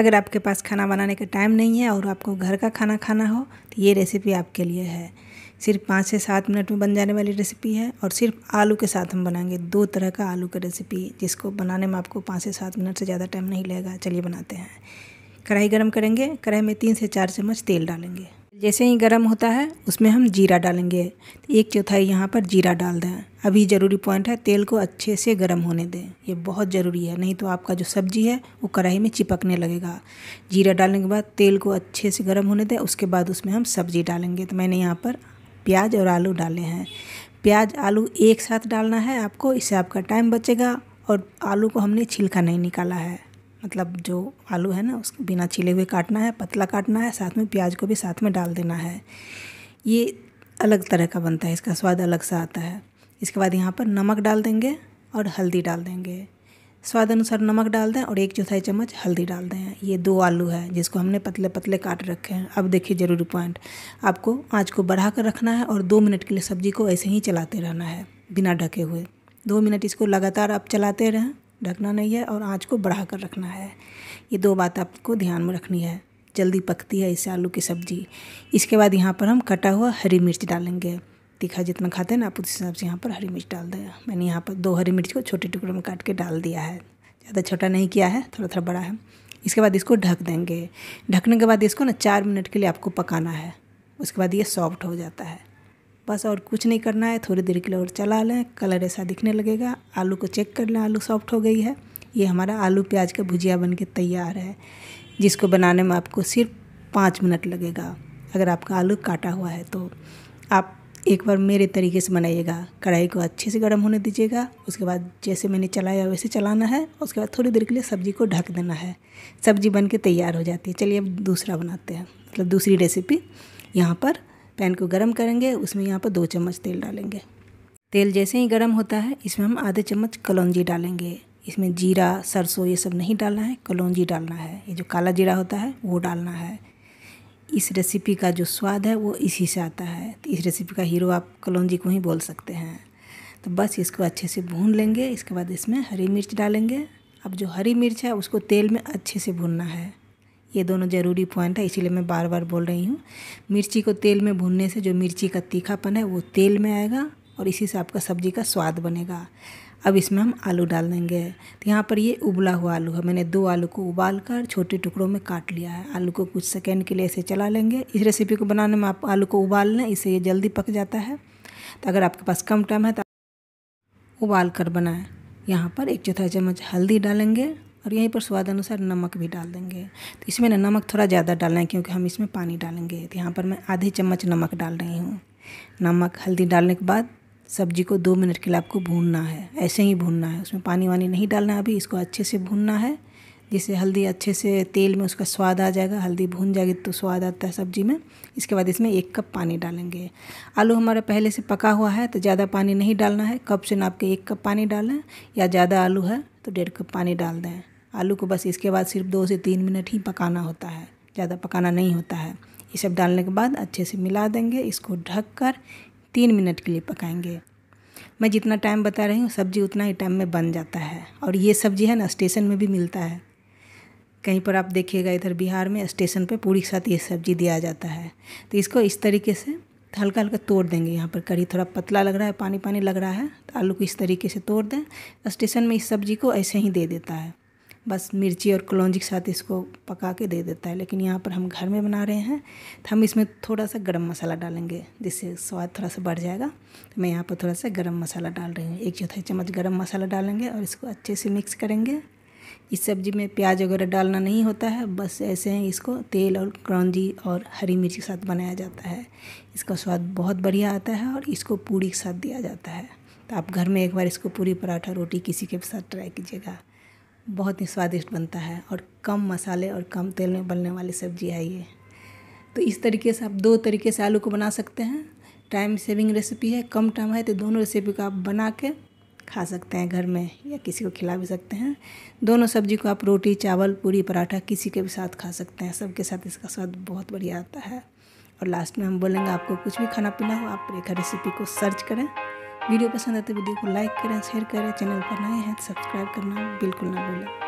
अगर आपके पास खाना बनाने का टाइम नहीं है और आपको घर का खाना खाना हो तो ये रेसिपी आपके लिए है सिर्फ पाँच से सात मिनट में बन जाने वाली रेसिपी है और सिर्फ आलू के साथ हम बनाएंगे दो तरह का आलू का रेसिपी जिसको बनाने में आपको पाँच से सात मिनट से ज़्यादा टाइम नहीं लगेगा चलिए बनाते हैं कढ़ाई गर्म करेंगे कढ़ाई में तीन से चार चम्मच तेल डालेंगे जैसे ही गर्म होता है उसमें हम जीरा डालेंगे तो एक चौथाई यहाँ पर जीरा डाल दें अभी ज़रूरी पॉइंट है तेल को अच्छे से गर्म होने दें ये बहुत ज़रूरी है नहीं तो आपका जो सब्जी है वो कढ़ाई में चिपकने लगेगा जीरा डालने के बाद तेल को अच्छे से गर्म होने दें उसके बाद उसमें हम सब्जी डालेंगे तो मैंने यहाँ पर प्याज और आलू डाले हैं प्याज आलू एक साथ डालना है आपको इससे आपका टाइम बचेगा और आलू को हमने छिलका नहीं निकाला है मतलब जो आलू है ना उसको बिना छिले हुए काटना है पतला काटना है साथ में प्याज को भी साथ में डाल देना है ये अलग तरह का बनता है इसका स्वाद अलग सा आता है इसके बाद यहाँ पर नमक डाल देंगे और हल्दी डाल देंगे स्वाद अनुसार नमक डाल दें और एक चौथाई चम्मच हल्दी डाल दें ये दो आलू है जिसको हमने पतले पतले काट रखे हैं अब देखिए ज़रूरी पॉइंट आपको आँच को बढ़ा कर रखना है और दो मिनट के लिए सब्जी को ऐसे ही चलाते रहना है बिना ढके हुए दो मिनट इसको लगातार आप चलाते रहें ढकना नहीं है और आँच को बढ़ा कर रखना है ये दो बात आपको ध्यान में रखनी है जल्दी पकती है इस आलू की सब्ज़ी इसके बाद यहाँ पर हम कटा हुआ हरी मिर्च डालेंगे तीखा जितना खाते हैं ना आप उस हिसाब से यहाँ पर हरी मिर्च डाल दें मैंने यहाँ पर दो हरी मिर्च को छोटे टुकड़े में काट के डाल दिया है ज़्यादा छोटा नहीं किया है थोड़ा थोड़ा बड़ा है इसके बाद इसको ढक देंगे ढकने के बाद इसको ना चार मिनट के लिए आपको पकाना है उसके बाद ये सॉफ्ट हो जाता है बस और कुछ नहीं करना है थोड़ी देर के लिए और चला लें कलर ऐसा दिखने लगेगा आलू को चेक कर लें आलू सॉफ्ट हो गई है ये हमारा आलू प्याज का भुजिया बन के तैयार है जिसको बनाने में आपको सिर्फ पाँच मिनट लगेगा अगर आपका आलू काटा हुआ है तो आप एक बार मेरे तरीके से बनाइएगा कढ़ाई को अच्छे से गर्म होने दीजिएगा उसके बाद जैसे मैंने चलाया वैसे चलाना है उसके बाद थोड़ी देर के लिए सब्ज़ी को ढक देना है सब्ज़ी बन के तैयार हो जाती है चलिए अब दूसरा बनाते हैं मतलब दूसरी रेसिपी यहाँ पर पैन को गर्म करेंगे उसमें यहाँ पर दो चम्मच तेल डालेंगे तेल जैसे ही गर्म होता है इसमें हम आधे चम्मच कलौजी डालेंगे इसमें जीरा सरसों ये सब नहीं डालना है कलौजी डालना है ये जो काला जीरा होता है वो डालना है इस रेसिपी का जो स्वाद है वो इसी से आता है तो इस रेसिपी का हीरो आप कलौजी को ही बोल सकते हैं तो बस इसको अच्छे से भून लेंगे इसके बाद इसमें हरी मिर्च डालेंगे अब जो हरी मिर्च है उसको तेल में अच्छे से भूनना है ये दोनों ज़रूरी पॉइंट है इसीलिए मैं बार बार बोल रही हूँ मिर्ची को तेल में भूनने से जो मिर्ची का तीखापन है वो तेल में आएगा और इसी से आपका सब्ज़ी का स्वाद बनेगा अब इसमें हम आलू डाल देंगे तो यहाँ पर ये उबला हुआ आलू है मैंने दो आलू को उबाल कर छोटे टुकड़ों में काट लिया है आलू को कुछ सेकेंड के लिए ऐसे चला लेंगे इस रेसिपी को बनाने में आप आलू को उबाल लें इससे ये जल्दी पक जाता है तो अगर आपके पास कम टाइम है तो उबाल कर बनाएँ यहाँ पर एक चौथाई चम्मच हल्दी डालेंगे और यहीं पर स्वाद अनुसार नमक भी डाल देंगे तो इसमें ना नमक थोड़ा ज़्यादा डालना है क्योंकि हम इसमें पानी डालेंगे तो यहाँ पर मैं आधे चम्मच नमक डाल रही हूँ नमक हल्दी डालने के बाद सब्जी को दो मिनट के लिए आपको भूनना है ऐसे ही भूनना है उसमें पानी वानी नहीं डालना है अभी इसको अच्छे से भूनना है जिससे हल्दी अच्छे से तेल में उसका स्वाद आ जाएगा हल्दी भून जाएगी तो स्वाद आता है सब्जी में इसके बाद इसमें एक कप पानी डालेंगे आलू हमारा पहले से पका हुआ है तो ज़्यादा पानी नहीं डालना है कप से नाप के एक कप पानी डालें या ज़्यादा आलू है तो डेढ़ कप पानी डाल दें आलू को बस इसके बाद सिर्फ दो से तीन मिनट ही पकाना होता है ज़्यादा पकाना नहीं होता है ये सब डालने के बाद अच्छे से मिला देंगे इसको ढक कर तीन मिनट के लिए पकाएंगे मैं जितना टाइम बता रही हूँ सब्ज़ी उतना ही टाइम में बन जाता है और ये सब्ज़ी है ना स्टेशन में भी मिलता है कहीं पर आप देखिएगा इधर बिहार में स्टेशन पे पूरी के साथ ये सब्ज़ी दिया जाता है तो इसको इस तरीके से हल्का हल्का तोड़ देंगे यहाँ पर कड़ी थोड़ा पतला लग रहा है पानी पानी लग रहा है तो आलू को इस तरीके से तोड़ दें स्टेशन में इस सब्ज़ी को ऐसे ही दे देता है बस मिर्ची और कलौजी के साथ इसको पका के दे देता है लेकिन यहाँ पर हम घर में बना रहे हैं तो हम इसमें थोड़ा सा गरम मसाला डालेंगे जिससे स्वाद थोड़ा सा बढ़ जाएगा तो मैं यहाँ पर थोड़ा सा गरम मसाला डाल रही हूँ एक चौथाई चम्मच गरम मसाला डालेंगे और इसको अच्छे से मिक्स करेंगे इस सब्ज़ी में प्याज वगैरह डालना नहीं होता है बस ऐसे ही इसको तेल और क्रौजी और हरी मिर्च के साथ बनाया जाता है इसका स्वाद बहुत बढ़िया आता है और इसको पूरी के साथ दिया जाता है तो आप घर में एक बार इसको पूरी पराठा रोटी किसी के साथ ट्राई कीजिएगा बहुत ही स्वादिष्ट बनता है और कम मसाले और कम तेल में बनने वाली सब्जी है ये तो इस तरीके से आप दो तरीके से आलू को बना सकते हैं टाइम सेविंग रेसिपी है कम टाइम है तो दोनों रेसिपी को आप बना के खा सकते हैं घर में या किसी को खिला भी सकते हैं दोनों सब्जी को आप रोटी चावल पूरी पराठा किसी के भी साथ खा सकते हैं सबके साथ इसका स्वाद बहुत बढ़िया आता है और लास्ट में हम बोलेंगे आपको कुछ भी खाना पीना हो आप रेखा रेसिपी को सर्च करें वीडियो पसंद आए तो वीडियो को लाइक करें शेयर करें चैनल पर नए हैं तो सब्सक्राइब करना बिल्कुल ना भूलें